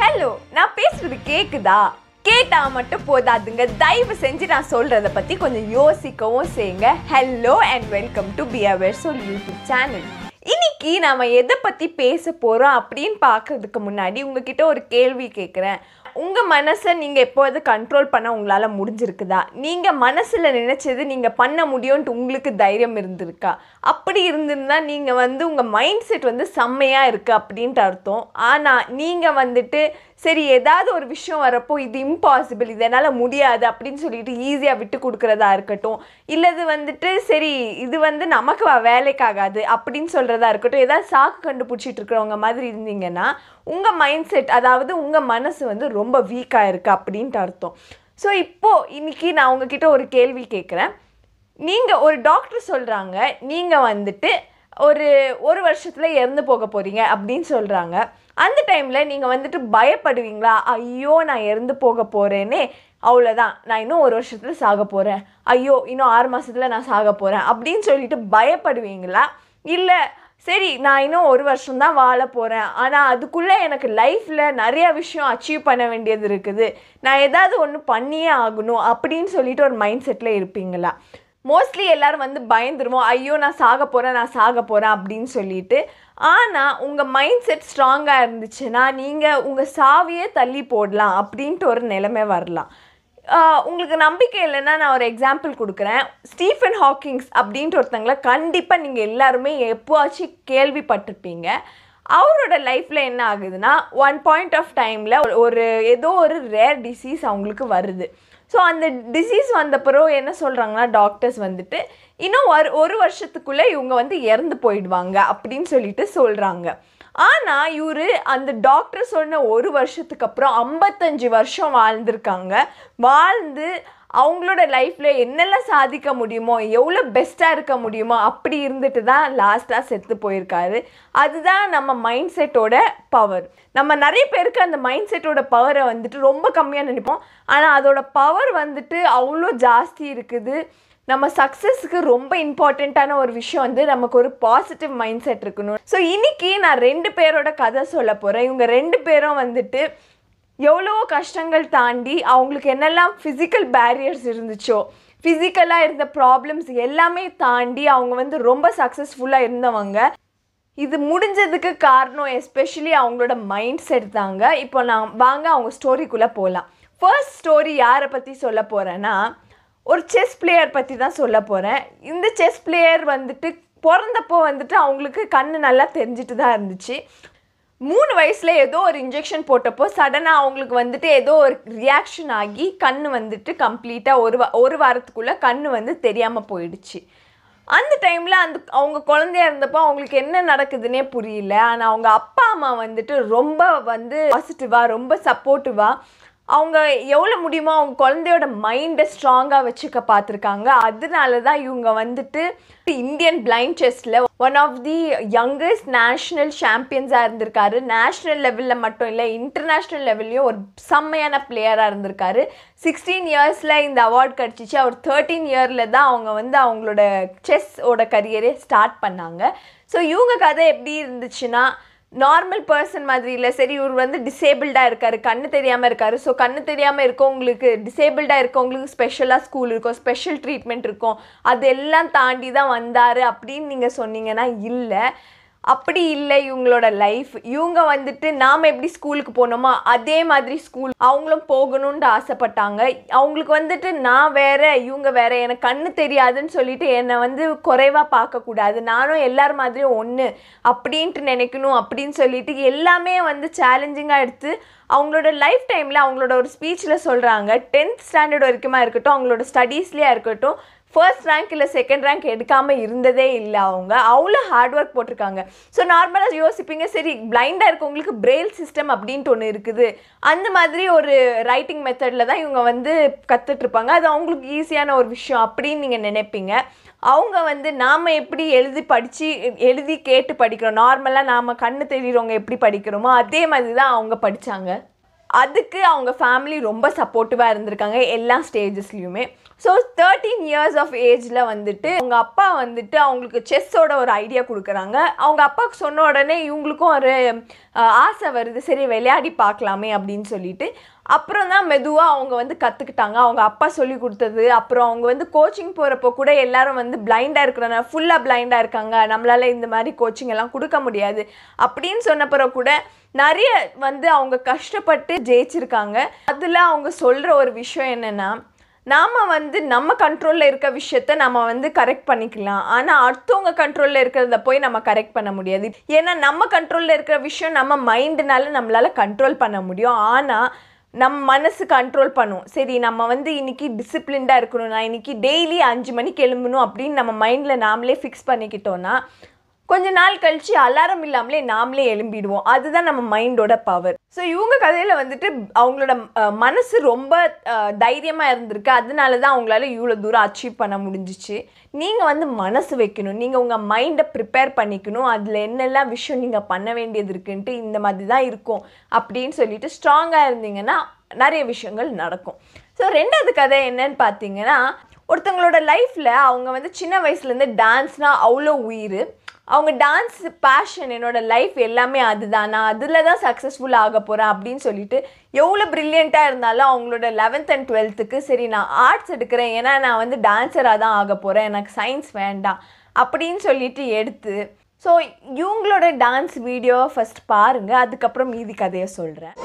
hello நான் பேசுறது கேக்குதா கேட்டா மட்டும் போதாதுங்க தயவு செஞ்சு நான் சொல்றத பத்தி கொஞ்சம் யோசிக்கவும் செய்யுங்க hello and welcome to be our soul YouTube channel இன்னைக்கு நாம எதை பத்தி பேச போறோம் அப்படின்னு பாக்குறதுக்கு முன்னாடி உங்ககிட்ட ஒரு கேள்வி கேட்குறேன் உங்கள் மனசை நீங்கள் எப்போது கண்ட்ரோல் பண்ண உங்களால் முடிஞ்சிருக்குதா நீங்கள் மனசில் நினச்சது நீங்கள் பண்ண முடியும்ன்ட்டு உங்களுக்கு தைரியம் இருந்திருக்கா அப்படி இருந்திருந்தால் நீங்கள் வந்து உங்கள் மைண்ட் செட் வந்து செம்மையாக இருக்குது அப்படின்ட்டு அர்த்தம் ஆனால் நீங்கள் வந்துட்டு சரி ஏதாவது ஒரு விஷயம் வரப்போ இது இம்பாசிபிள் இது என்னால் முடியாது அப்படின்னு சொல்லிட்டு ஈஸியாக விட்டு கொடுக்குறதா இருக்கட்டும் இல்லை வந்துட்டு சரி இது வந்து நமக்கு வேலைக்காகாது அப்படின்னு சொல்கிறதா இருக்கட்டும் ஏதாவது சாக்கு கண்டுபிடிச்சிட்டு இருக்கிறவங்க மாதிரி இருந்தீங்கன்னா உங்கள் மைண்ட் செட் அதாவது உங்கள் மனசு வந்து ரொம்ப வீக்காக இருக்குது அப்படின்ட்டு அர்த்தம் ஸோ இப்போது இன்றைக்கி நான் உங்ககிட்ட ஒரு கேள்வி கேட்குறேன் நீங்கள் ஒரு டாக்டர் சொல்கிறாங்க நீங்கள் வந்துட்டு ஒரு ஒரு வருஷத்தில் இறந்து போக போகிறீங்க அப்படின்னு சொல்கிறாங்க அந்த டைமில் நீங்கள் வந்துட்டு பயப்படுவீங்களா ஐயோ நான் இறந்து போக போகிறேனே அவ்வளோதான் நான் இன்னும் ஒரு வருஷத்தில் சாக போகிறேன் ஐயோ இன்னும் ஆறு மாதத்தில் நான் சாக போகிறேன் அப்படின்னு சொல்லிட்டு பயப்படுவீங்களா இல்லை சரி நான் இன்னும் ஒரு வருஷம்தான் வாழ போகிறேன் ஆனால் அதுக்குள்ளே எனக்கு லைஃப்பில் நிறையா விஷயம் அச்சீவ் பண்ண வேண்டியது இருக்குது நான் ஏதாவது ஒன்று பண்ணியே ஆகணும் அப்படின்னு சொல்லிட்டு ஒரு மைண்ட் செட்டில் இருப்பீங்களா மோஸ்ட்லி எல்லோரும் வந்து பயந்துருவோம் ஐயோ நான் சாக போகிறேன் நான் சாக போகிறேன் அப்படின்னு சொல்லிட்டு ஆனால் உங்கள் மைண்ட் செட் ஸ்ட்ராங்காக இருந்துச்சுன்னா நீங்கள் உங்கள் சாவியே தள்ளி போடலாம் அப்படின்ட்டு ஒரு நிலைமை வரலாம் உங்களுக்கு நம்பிக்கை இல்லைன்னா நான் ஒரு எக்ஸாம்பிள் கொடுக்குறேன் ஸ்டீஃபன் ஹாக்கிங்ஸ் அப்படின்ட்டு ஒருத்தங்களை கண்டிப்பாக நீங்கள் எல்லாருமே எப்போவாச்சும் கேள்விப்பட்டிருப்பீங்க அவரோட லைஃப்பில் என்ன ஆகுதுன்னா ஒன் பாயிண்ட் ஆஃப் டைமில் ஒரு ஏதோ ஒரு ரேர் டிசீஸ் அவங்களுக்கு வருது ஸோ அந்த டிசீஸ் பிறகு என்ன சொல்கிறாங்கன்னா டாக்டர்ஸ் வந்துட்டு இன்னும் ஒரு ஒரு வருஷத்துக்குள்ளே இவங்க வந்து இறந்து போயிடுவாங்க அப்படின்னு சொல்லிட்டு சொல்கிறாங்க ஆனால் இவர் அந்த டாக்டர் சொன்ன ஒரு வருஷத்துக்கு அப்புறம் ஐம்பத்தஞ்சு வருஷம் வாழ்ந்திருக்காங்க வாழ்ந்து அவங்களோட லைஃப்பில் என்னெல்லாம் சாதிக்க முடியுமோ எவ்வளோ பெஸ்ட்டாக இருக்க முடியுமோ அப்படி இருந்துட்டு தான் லாஸ்ட்டாக செத்து போயிருக்காரு அதுதான் நம்ம மைண்ட் செட்டோட பவர் நம்ம நிறைய பேருக்கு அந்த மைண்ட் செட்டோட பவரை வந்துட்டு ரொம்ப கம்மியாக நினைப்போம் ஆனால் அதோட பவர் வந்துட்டு அவ்வளோ ஜாஸ்தி இருக்குது நம்ம சக்ஸஸுக்கு ரொம்ப இம்பார்ட்டண்ட்டான ஒரு விஷயம் வந்து நமக்கு ஒரு பாசிட்டிவ் மைண்ட் செட் இருக்கணும் ஸோ இன்றைக்கி நான் ரெண்டு பேரோட கதை சொல்ல போகிறேன் இவங்க ரெண்டு பேரும் வந்துட்டு எவ்வளவோ கஷ்டங்கள் தாண்டி அவங்களுக்கு என்னெல்லாம் ஃபிசிக்கல் பேரியர்ஸ் இருந்துச்சோ ஃபிசிக்கலாக இருந்த ப்ராப்ளம்ஸ் எல்லாமே தாண்டி அவங்க வந்து ரொம்ப சக்ஸஸ்ஃபுல்லாக இருந்தவங்க இது முடிஞ்சதுக்கு காரணம் எஸ்பெஷலி அவங்களோட மைண்ட் செட் தாங்க இப்போ நான் வாங்க அவங்க ஸ்டோரிக்குள்ளே போகலாம் ஃபர்ஸ்ட் ஸ்டோரி யாரை பற்றி சொல்ல போகிறேன்னா ஒரு செஸ் பிளேயர் பற்றி தான் சொல்ல போகிறேன் இந்த செஸ் பிளேயர் வந்துட்டு பிறந்தப்போ வந்துட்டு அவங்களுக்கு கண் நல்லா தெரிஞ்சிட்டு தான் இருந்துச்சு மூணு வயசில் ஏதோ ஒரு இன்ஜெக்ஷன் போட்டப்போ சடனாக அவங்களுக்கு வந்துட்டு ஏதோ ஒரு ரியாக்ஷன் ஆகி கண் வந்துட்டு கம்ப்ளீட்டாக ஒரு வா ஒரு வாரத்துக்குள்ளே கண் வந்து தெரியாமல் போயிடுச்சு அந்த டைமில் அந்த அவங்க குழந்தையா இருந்தப்போ அவங்களுக்கு என்ன நடக்குதுன்னே புரியல ஆனால் அவங்க அப்பா அம்மா வந்துட்டு ரொம்ப வந்து பாசிட்டிவாக ரொம்ப சப்போர்ட்டிவாக அவங்க எவ்வளோ முடியுமோ அவங்க குழந்தையோட மைண்டை ஸ்ட்ராங்காக வச்சுக்க பார்த்துருக்காங்க அதனால தான் இவங்க வந்துட்டு இந்தியன் பிளைண்ட் செஸ்ஸில் one of the youngest national சாம்பியன்ஸாக இருந்திருக்காரு நேஷ்னல் லெவலில் மட்டும் இல்லை இன்டர்நேஷ்னல் லெவல்லையும் ஒரு செம்மையான பிளேயராக இருந்திருக்காரு சிக்ஸ்டீன் இயர்ஸில் இந்த அவார்ட் கிடச்சிச்சு அவர் தேர்ட்டீன் இயரில் தான் அவங்க வந்து அவங்களோட செஸ்ஸோட கரியரே ஸ்டார்ட் பண்ணாங்க ஸோ இவங்க கதை எப்படி இருந்துச்சுன்னா நார்மல் பர்சன் மாதிரி இல்லை சரி இவர் வந்து டிசேபிள்டாக இருக்கார் கண்ணு தெரியாமல் இருக்கார் ஸோ கண்ணு தெரியாமல் இருக்கவங்களுக்கு டிசேபிள்டாக இருக்கவங்களுக்கு ஸ்பெஷலாக ஸ்கூல் இருக்கும் ஸ்பெஷல் ட்ரீட்மெண்ட் இருக்கும் அதெல்லாம் தாண்டி தான் வந்தார் அப்படின்னு நீங்கள் சொன்னீங்கன்னா இல்லை அப்படி இல்லை இவங்களோட லைஃப் இவங்க வந்துட்டு நாம் எப்படி ஸ்கூலுக்கு போனோமோ அதே மாதிரி ஸ்கூல் அவங்களும் போகணும்னு ஆசைப்பட்டாங்க அவங்களுக்கு வந்துட்டு நான் வேற இவங்க வேற எனக்கு கண்ணு தெரியாதுன்னு சொல்லிட்டு என்னை வந்து குறைவாக பார்க்கக்கூடாது நானும் எல்லார் மாதிரியும் ஒன்று அப்படின்ட்டு நினைக்கணும் அப்படின்னு சொல்லிட்டு எல்லாமே வந்து சேலஞ்சிங்காக எடுத்து அவங்களோட லைஃப் டைமில் அவங்களோட ஒரு ஸ்பீச்சில் சொல்கிறாங்க டென்த் ஸ்டாண்டர்ட் வரைக்குமா இருக்கட்டும் அவங்களோட ஸ்டடீஸ்லேயே இருக்கட்டும் ஃபர்ஸ்ட் ரேங்க் இல்லை செகண்ட் ரேங்க் எடுக்காமல் இருந்ததே இல்லை அவங்க அவ்வளோ ஹார்ட் ஒர்க் போட்டிருக்காங்க ஸோ நார்மலாக யோசிப்பீங்க சரி பிளைண்டாக இருக்கவங்களுக்கு பிரெயில் சிஸ்டம் அப்படின்ட்டு ஒன்று இருக்குது அந்த மாதிரி ஒரு ரைட்டிங் மெத்தடில் தான் இவங்க வந்து கற்றுட்ருப்பாங்க அது அவங்களுக்கு ஈஸியான ஒரு விஷயம் அப்படின்னு நீங்கள் நினைப்பீங்க அவங்க வந்து நாம் எப்படி எழுதி படித்து எழுதி கேட்டு படிக்கிறோம் நார்மலாக நாம் கண்ணு தெரியிறவங்க எப்படி படிக்கிறோமோ அதே மாதிரி தான் அவங்க படித்தாங்க அதுக்கு அவங்க ஃபேமிலி ரொம்ப சப்போர்ட்டிவாக இருந்திருக்காங்க எல்லா ஸ்டேஜஸ்லேயுமே ஸோ தேர்ட்டீன் இயர்ஸ் ஆஃப் ஏஜில் வந்துட்டு அவங்க அப்பா வந்துட்டு அவங்களுக்கு செஸ்ஸோட ஒரு ஐடியா கொடுக்குறாங்க அவங்க அப்பாவுக்கு சொன்ன உடனே இவங்களுக்கும் ஒரு ஆசை வருது சரி விளையாடி பார்க்கலாமே அப்படின்னு சொல்லிட்டு அப்புறம் தான் மெதுவாக அவங்க வந்து கற்றுக்கிட்டாங்க அவங்க அப்பா சொல்லி கொடுத்தது அப்புறம் அவங்க வந்து கோச்சிங் போகிறப்போ கூட எல்லாரும் வந்து பிளைண்டாக இருக்கிறனால ஃபுல்லாக பிளைண்டாக இருக்காங்க நம்மளால் இந்த மாதிரி கோச்சிங் எல்லாம் கொடுக்க முடியாது அப்படின்னு சொன்னப்புறம் கூட நிறைய வந்து அவங்க கஷ்டப்பட்டு ஜெயிச்சிருக்காங்க அதில் அவங்க சொல்கிற ஒரு விஷயம் என்னென்னா நாம் வந்து நம்ம கண்ட்ரோலில் இருக்க விஷயத்த நம்ம வந்து கரெக்ட் பண்ணிக்கலாம் ஆனால் அடுத்தவங்க கண்ட்ரோலில் இருக்கிறத போய் நம்ம கரெக்ட் பண்ண முடியாது ஏன்னா நம்ம கண்ட்ரோலில் இருக்கிற விஷயம் நம்ம மைண்டுனால நம்மளால் கண்ட்ரோல் பண்ண முடியும் ஆனால் நம் மனசு கண்ட்ரோல் பண்ணும் சரி நம்ம வந்து இன்றைக்கி டிசிப்ளின்டாக இருக்கணும் நான் இன்றைக்கி டெய்லி அஞ்சு மணிக்கு எழும்பணும் அப்படின்னு நம்ம மைண்டில் நாமளே ஃபிக்ஸ் பண்ணிக்கிட்டோன்னா கொஞ்ச நாள் கழிச்சு அலாரம் இல்லாமலே நாமளே எழும்பிடுவோம் அதுதான் நம்ம மைண்டோட பவர் ஸோ இவங்க கதையில் வந்துட்டு அவங்களோட மனசு ரொம்ப தைரியமாக இருந்திருக்கு அதனால தான் அவங்களால இவ்வளோ தூரம் அச்சீவ் பண்ண முடிஞ்சிச்சு நீங்கள் வந்து மனசு வைக்கணும் நீங்கள் உங்கள் மைண்டை ப்ரிப்பேர் பண்ணிக்கணும் அதில் என்னெல்லாம் விஷயம் நீங்கள் பண்ண வேண்டியது இருக்குன்ட்டு இந்த மாதிரி தான் இருக்கும் அப்படின்னு சொல்லிட்டு ஸ்ட்ராங்காக இருந்தீங்கன்னா நிறைய விஷயங்கள் நடக்கும் ஸோ ரெண்டாவது கதை என்னன்னு பார்த்தீங்கன்னா ஒருத்தங்களோட லைஃப்பில் அவங்க வந்து சின்ன வயசுலேருந்து டான்ஸ்னால் அவ்வளோ உயிர் அவங்க டான்ஸ் பேஷன் என்னோட லைஃப் எல்லாமே அதுதான் நான் அதில் தான் சக்ஸஸ்ஃபுல் ஆக போகிறேன் அப்படின்னு சொல்லிட்டு எவ்வளோ ப்ரில்லியண்ட்டாக இருந்தாலும் அவங்களோட லெவன்த் அண்ட் டுவெல்த்துக்கு சரி நான் ஆர்ட்ஸ் எடுக்கிறேன் ஏன்னா நான் வந்து டான்ஸராக தான் ஆக போகிறேன் எனக்கு சயின்ஸ் வேண்டாம் அப்படின்னு சொல்லிட்டு எடுத்து ஸோ இவங்களோட டான்ஸ் வீடியோவை ஃபஸ்ட் பாருங்கள் அதுக்கப்புறம் மீதி கதையை சொல்கிறேன்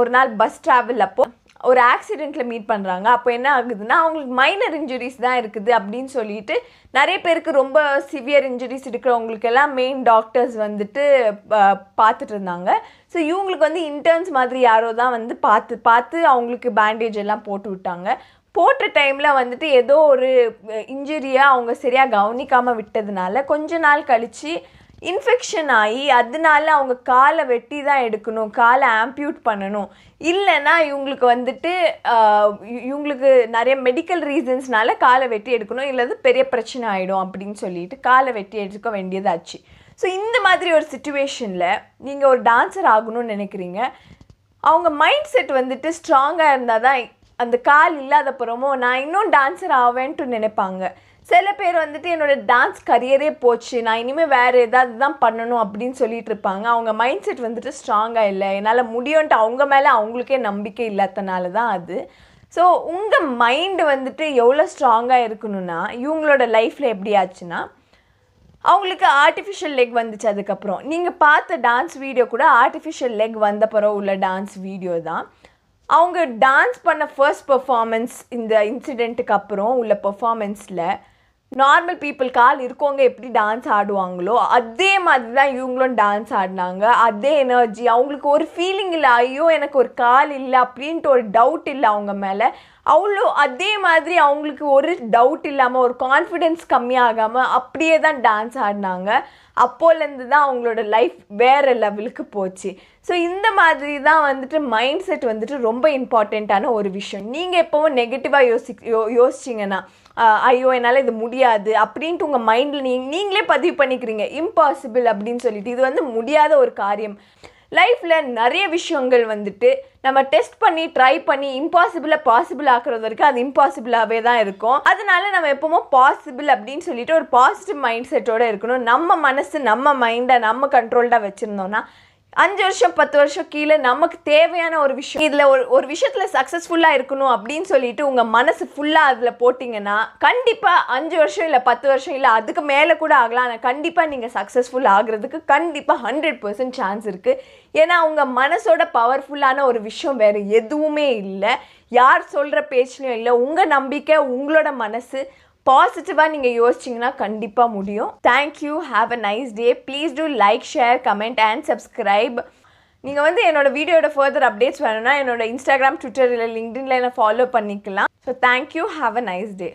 ஒரு நாள் பஸ் ட்ராவல் அப்போ ஒரு ஆக்சிடெண்ட்டில் மீட் பண்ணுறாங்க அப்போ என்ன ஆகுதுன்னா அவங்களுக்கு மைனர் இன்ஜுரிஸ் தான் இருக்குது அப்படின்னு சொல்லிட்டு நிறைய பேருக்கு ரொம்ப சிவியர் இன்ஜுரிஸ் இருக்கிறவங்களுக்கெல்லாம் மெயின் டாக்டர்ஸ் வந்துட்டு பார்த்துட்டு இருந்தாங்க ஸோ இவங்களுக்கு வந்து இன்டர்ன்ஸ் மாதிரி யாரோ தான் வந்து பார்த்து பார்த்து அவங்களுக்கு பேண்டேஜ் எல்லாம் போட்டு விட்டாங்க போட்ட டைமில் வந்துட்டு ஏதோ ஒரு இன்ஜுரியை அவங்க சரியாக கவனிக்காமல் விட்டதுனால கொஞ்ச நாள் கழித்து இன்ஃபெக்ஷன் ஆகி அதனால அவங்க காலை வெட்டி தான் எடுக்கணும் காலை ஆம்பியூட் பண்ணணும் இல்லைன்னா இவங்களுக்கு வந்துட்டு இவங்களுக்கு நிறைய மெடிக்கல் ரீசன்ஸ்னால காலை வெட்டி எடுக்கணும் இல்லாத பெரிய பிரச்சனை ஆகிடும் அப்படின்னு சொல்லிட்டு காலை வெட்டி எடுக்க வேண்டியதாச்சு ஸோ இந்த மாதிரி ஒரு சுச்சுவேஷனில் நீங்கள் ஒரு டான்ஸர் ஆகணும்னு நினைக்கிறீங்க அவங்க மைண்ட் செட் வந்துட்டு ஸ்ட்ராங்காக இருந்தால் தான் அந்த கால் இல்லாதப்புறமும் நான் இன்னும் டான்ஸர் ஆவேன்ட்டு நினைப்பாங்க சில பேர் வந்துட்டு என்னோடய டான்ஸ் கரியரே போச்சு நான் இனிமேல் வேறு ஏதாவது தான் பண்ணணும் அப்படின்னு சொல்லிட்டு இருப்பாங்க அவங்க மைண்ட் செட் வந்துட்டு ஸ்ட்ராங்காக இல்லை என்னால் முடியும்ன்ட்டு அவங்க மேலே அவங்களுக்கே நம்பிக்கை இல்லாதனால தான் அது ஸோ உங்கள் மைண்டு வந்துட்டு எவ்வளோ ஸ்ட்ராங்காக இருக்கணும்னா இவங்களோட லைஃப்பில் எப்படி ஆச்சுன்னா அவங்களுக்கு ஆர்டிஃபிஷியல் லெக் வந்துச்சு அதுக்கப்புறம் நீங்கள் பார்த்த டான்ஸ் வீடியோ கூட ஆர்டிஃபிஷியல் லெக் வந்தப்பறம் உள்ள டான்ஸ் வீடியோ தான் அவங்க டான்ஸ் பண்ண ஃபர்ஸ்ட் பர்ஃபார்மன்ஸ் இந்த இன்சிடெண்ட்டுக்கு அப்புறம் உள்ள பர்ஃபார்மன்ஸில் நார்மல் பீப்புள் கால் இருக்கவங்க எப்படி டான்ஸ் ஆடுவாங்களோ அதே மாதிரி தான் இவங்களும் டான்ஸ் ஆடினாங்க அதே எனர்ஜி அவங்களுக்கு ஒரு ஃபீலிங் இல்லை ஐயோ எனக்கு ஒரு கால் இல்லை அப்படின்ட்டு ஒரு டவுட் இல்லை அவங்க மேலே அவ்வளோ அதே மாதிரி அவங்களுக்கு ஒரு டவுட் இல்லாமல் ஒரு கான்ஃபிடென்ஸ் கம்மியாகாமல் அப்படியே தான் டான்ஸ் ஆடினாங்க அப்போலேருந்து தான் அவங்களோட லைஃப் வேறு லெவலுக்கு போச்சு ஸோ இந்த மாதிரி தான் வந்துட்டு மைண்ட் செட் வந்துட்டு ரொம்ப இம்பார்ட்டண்ட்டான ஒரு விஷயம் நீங்கள் எப்போவும் நெகட்டிவாக யோசி யோ யோசிச்சிங்கன்னா ஐயோ என்னால் இது முடியாது அப்படின்ட்டு உங்கள் மைண்டில் நீ நீங்களே பதிவு பண்ணிக்கிறீங்க இம்பாசிபிள் அப்படின்னு சொல்லிட்டு இது வந்து முடியாத ஒரு காரியம் லைஃப்பில் நிறைய விஷயங்கள் வந்துட்டு நம்ம டெஸ்ட் பண்ணி ட்ரை பண்ணி இம்பாசிபிளாக பாசிபிள் ஆக்குறது வரைக்கும் அது இம்பாசிபிளாகவே தான் இருக்கும் அதனால நம்ம எப்போவுமே பாசிபிள் அப்படின்னு சொல்லிட்டு ஒரு பாசிட்டிவ் மைண்ட் செட்டோடு இருக்கணும் நம்ம மனசு நம்ம மைண்டை நம்ம கண்ட்ரோல்டாக வச்சுருந்தோம்னா அஞ்சு வருஷம் பத்து வருஷம் கீழே நமக்கு தேவையான ஒரு விஷயம் இதில் ஒரு ஒரு விஷயத்தில் சக்ஸஸ்ஃபுல்லாக இருக்கணும் அப்படின்னு சொல்லிட்டு உங்கள் மனசு ஃபுல்லாக அதில் போட்டிங்கன்னா கண்டிப்பாக அஞ்சு வருஷம் இல்லை பத்து வருஷம் இல்லை அதுக்கு மேலே கூட ஆகலாம் ஆனால் கண்டிப்பாக நீங்கள் சக்ஸஸ்ஃபுல் ஆகிறதுக்கு கண்டிப்பாக ஹண்ட்ரட் பர்சன்ட் சான்ஸ் இருக்குது ஏன்னா உங்கள் மனசோட பவர்ஃபுல்லான ஒரு விஷயம் வேறு எதுவுமே இல்லை யார் சொல்கிற பேச்சுலையும் இல்லை உங்கள் நம்பிக்கை உங்களோட மனசு பாசிட்டிவாக நீங்கள் யோசிச்சிங்கன்னா கண்டிப்பாக முடியும் thank you have a nice day please do like share comment and subscribe நீங்கள் வந்து என்னோடய வீடியோட ஃபர்தர் அப்டேட்ஸ் வேணும்னா என்னோட இன்ஸ்டாகிராம் ட்விட்டர் இல்லை லிங்க்டின்ல என்ன ஃபாலோ பண்ணிக்கலாம் so thank you have a nice day